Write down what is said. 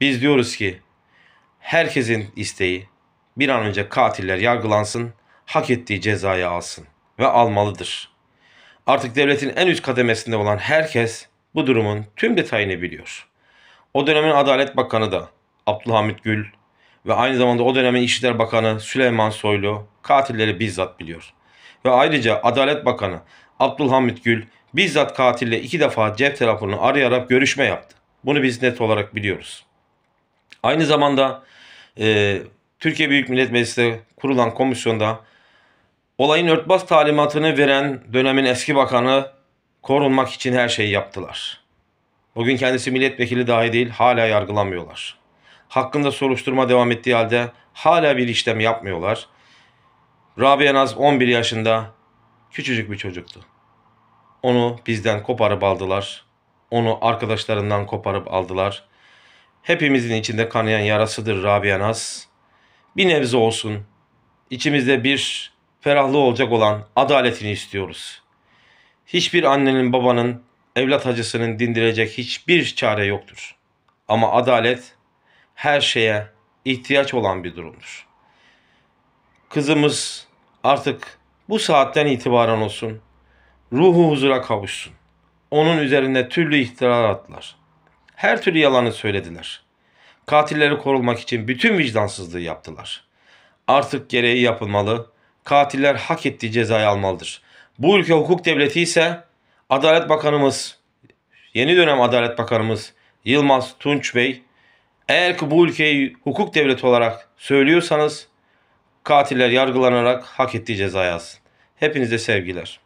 Biz diyoruz ki herkesin isteği bir an önce katiller yargılansın, hak ettiği cezayı alsın ve almalıdır. Artık devletin en üst kademesinde olan herkes bu durumun tüm detayını biliyor. O dönemin Adalet Bakanı da Abdülhamit Gül ve aynı zamanda o dönemin İşçiler Bakanı Süleyman Soylu katilleri bizzat biliyor. Ve ayrıca Adalet Bakanı Abdülhamit Gül bizzat katille iki defa cep telefonunu arayarak görüşme yaptı. Bunu biz net olarak biliyoruz. Aynı zamanda e, Türkiye Büyük Millet Meclisi'nde kurulan komisyonda olayın örtbas talimatını veren dönemin eski bakanı korunmak için her şeyi yaptılar. Bugün kendisi milletvekili dahi değil hala yargılamıyorlar. Hakkında soruşturma devam ettiği halde hala bir işlem yapmıyorlar. Rabia Naz 11 yaşında küçücük bir çocuktu. Onu bizden koparıp aldılar. Onu arkadaşlarından koparıp aldılar. Hepimizin içinde kanayan yarasıdır Rabia Naz. Bir nebze olsun içimizde bir ferahlı olacak olan adaletini istiyoruz. Hiçbir annenin babanın evlat acısının dindirecek hiçbir çare yoktur. Ama adalet her şeye ihtiyaç olan bir durumdur. Kızımız artık bu saatten itibaren olsun ruhu huzura kavuşsun. Onun üzerine türlü ihtilalatlar, her türlü yalanı söylediler. Katilleri korulmak için bütün vicdansızlığı yaptılar. Artık gereği yapılmalı, katiller hak ettiği cezayı almalıdır. Bu ülke hukuk devleti ise Adalet Bakanımız, yeni dönem Adalet Bakanımız Yılmaz Tunç Bey, eğer ki bu ülkeyi hukuk devleti olarak söylüyorsanız katiller yargılanarak hak ettiği ceza yazsın. Hepinize sevgiler.